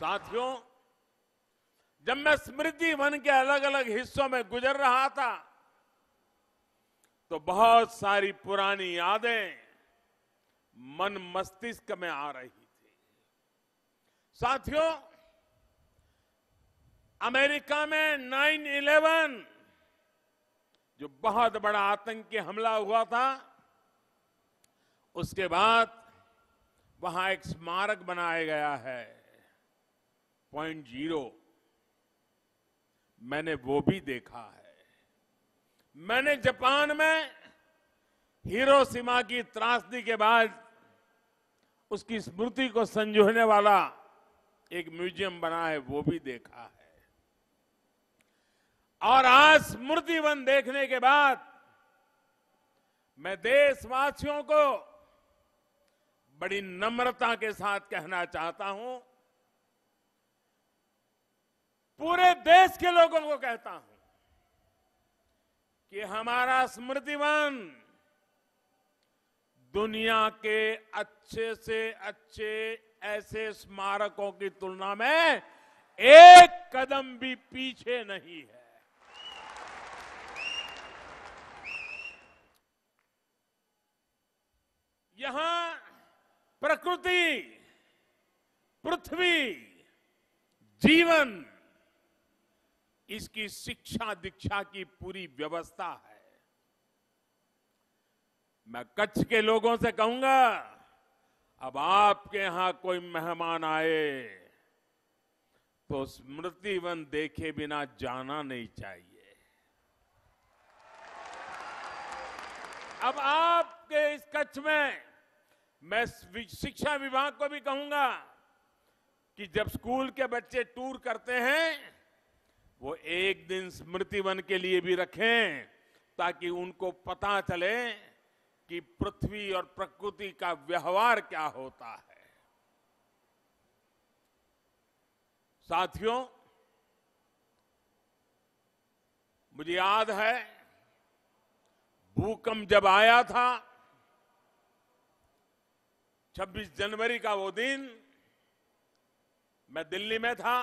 साथियों जब मैं स्मृति वन के अलग अलग हिस्सों में गुजर रहा था तो बहुत सारी पुरानी यादें मन मस्तिष्क में आ रही थी साथियों अमेरिका में 9/11 जो बहुत बड़ा आतंकी हमला हुआ था उसके बाद वहां एक स्मारक बनाया गया है पॉइंट जीरो मैंने वो भी देखा है मैंने जापान में हिरोशिमा की त्रासदी के बाद उसकी स्मृति को संजोने वाला एक म्यूजियम बना है वो भी देखा है और आज स्मृति वन देखने के बाद मैं देशवासियों को बड़ी नम्रता के साथ कहना चाहता हूं पूरे देश के लोगों को कहता हूं कि हमारा स्मृतिवन दुनिया के अच्छे से अच्छे ऐसे स्मारकों की तुलना में एक कदम भी पीछे नहीं है यहां प्रकृति पृथ्वी जीवन इसकी शिक्षा दीक्षा की पूरी व्यवस्था है मैं कच्छ के लोगों से कहूंगा अब आपके यहां कोई मेहमान आए तो स्मृतिवन देखे बिना जाना नहीं चाहिए अब आपके इस कच्छ में मैं शिक्षा विभाग को भी कहूंगा कि जब स्कूल के बच्चे टूर करते हैं वो एक दिन स्मृति वन के लिए भी रखें ताकि उनको पता चले कि पृथ्वी और प्रकृति का व्यवहार क्या होता है साथियों मुझे याद है भूकंप जब आया था 26 जनवरी का वो दिन मैं दिल्ली में था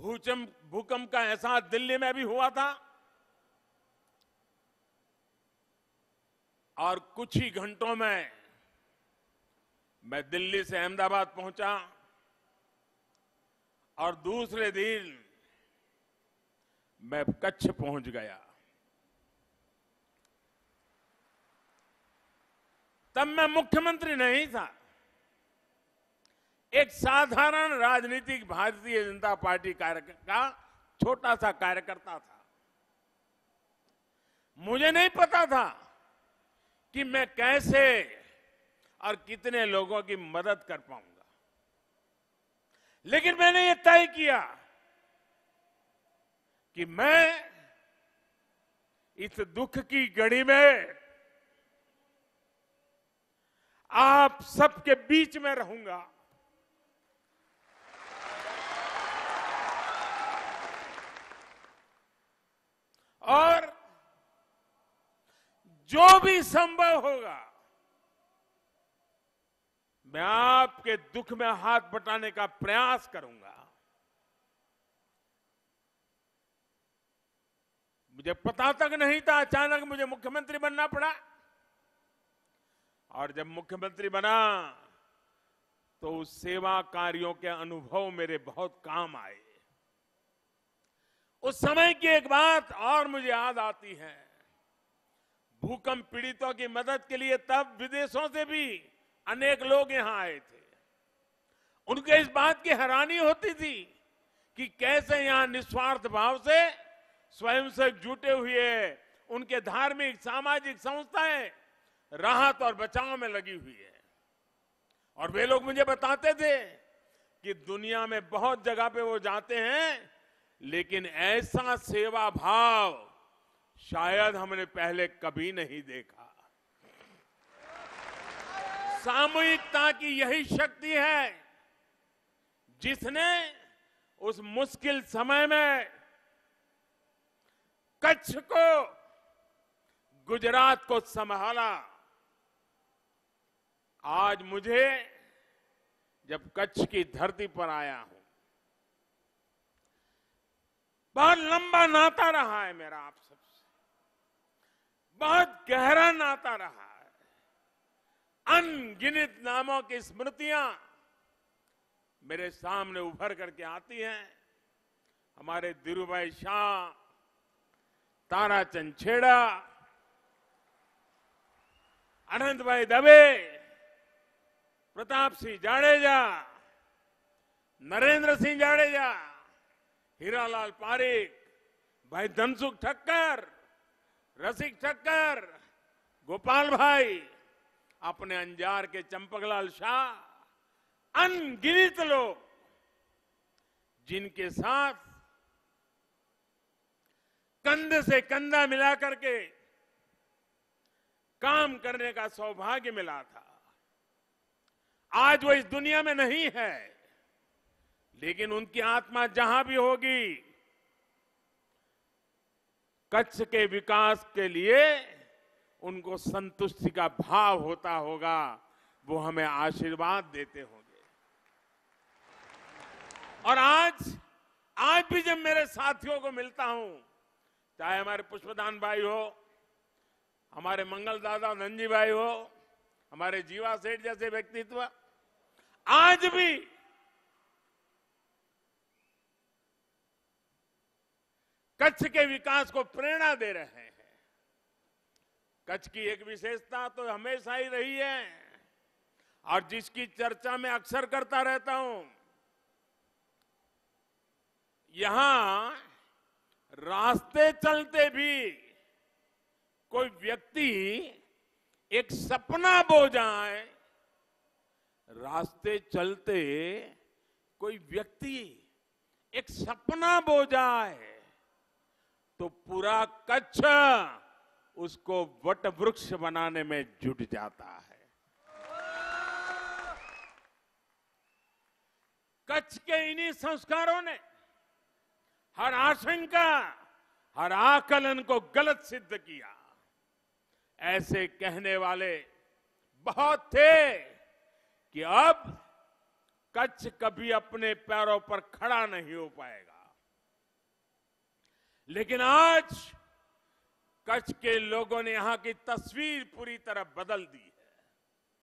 भूचंप भूकंप का एहसास दिल्ली में भी हुआ था और कुछ ही घंटों में मैं दिल्ली से अहमदाबाद पहुंचा और दूसरे दिन मैं कच्छ पहुंच गया तब मैं मुख्यमंत्री नहीं था एक साधारण राजनीतिक भारतीय जनता पार्टी का छोटा सा कार्यकर्ता था मुझे नहीं पता था कि मैं कैसे और कितने लोगों की मदद कर पाऊंगा लेकिन मैंने यह तय किया कि मैं इस दुख की घड़ी में आप सबके बीच में रहूंगा जो भी संभव होगा मैं आपके दुख में हाथ बटाने का प्रयास करूंगा मुझे पता तक नहीं था अचानक मुझे मुख्यमंत्री बनना पड़ा और जब मुख्यमंत्री बना तो उस सेवा कार्यों के अनुभव मेरे बहुत काम आए उस समय की एक बात और मुझे याद आती है भूकंप पीड़ितों की मदद के लिए तब विदेशों से भी अनेक लोग यहां आए थे उनके इस बात की हैरानी होती थी कि कैसे यहां निस्वार्थ भाव से स्वयं से जुटे हुए उनके धार्मिक सामाजिक संस्थाएं राहत और बचाव में लगी हुई है और वे लोग मुझे बताते थे कि दुनिया में बहुत जगह पे वो जाते हैं लेकिन ऐसा सेवा भाव शायद हमने पहले कभी नहीं देखा सामूहिकता की यही शक्ति है जिसने उस मुश्किल समय में कच्छ को गुजरात को संभाला आज मुझे जब कच्छ की धरती पर आया हूं बहुत लंबा नाता रहा है मेरा आप सबसे बहुत गहरा नाता रहा है अनगिनित नामों की स्मृतियां मेरे सामने उभर करके आती हैं हमारे धीरूभाई शाह तारा छेड़ा अनंत भाई दबे प्रताप सिंह जाडेजा नरेंद्र सिंह जाडेजा हीरालाल पारिक भाई धनसुख ठक्कर रसिक ठक्कर गोपाल भाई अपने अंजार के चंपकलाल शाह अनगिनित लोग जिनके साथ कंध से कंधा मिलाकर के काम करने का सौभाग्य मिला था आज वो इस दुनिया में नहीं है लेकिन उनकी आत्मा जहां भी होगी कच्छ के विकास के लिए उनको संतुष्टि का भाव होता होगा वो हमें आशीर्वाद देते होंगे और आज आज भी जब मेरे साथियों को मिलता हूं चाहे हमारे पुष्पदान भाई हो हमारे मंगल दादा नंजी भाई हो हमारे जीवा सेठ जैसे व्यक्तित्व आज भी कच्छ के विकास को प्रेरणा दे रहे हैं कच्छ की एक विशेषता तो हमेशा ही रही है और जिसकी चर्चा मैं अक्सर करता रहता हूं यहां रास्ते चलते भी कोई व्यक्ति एक सपना बो जाए रास्ते चलते कोई व्यक्ति एक सपना बो जाए तो पूरा कच्छ उसको वट वृक्ष बनाने में जुट जाता है कच्छ के इन्हीं संस्कारों ने हर आशंका हर आकलन को गलत सिद्ध किया ऐसे कहने वाले बहुत थे कि अब कच्छ कभी अपने पैरों पर खड़ा नहीं हो पाएगा लेकिन आज कच्छ के लोगों ने यहां की तस्वीर पूरी तरह बदल दी है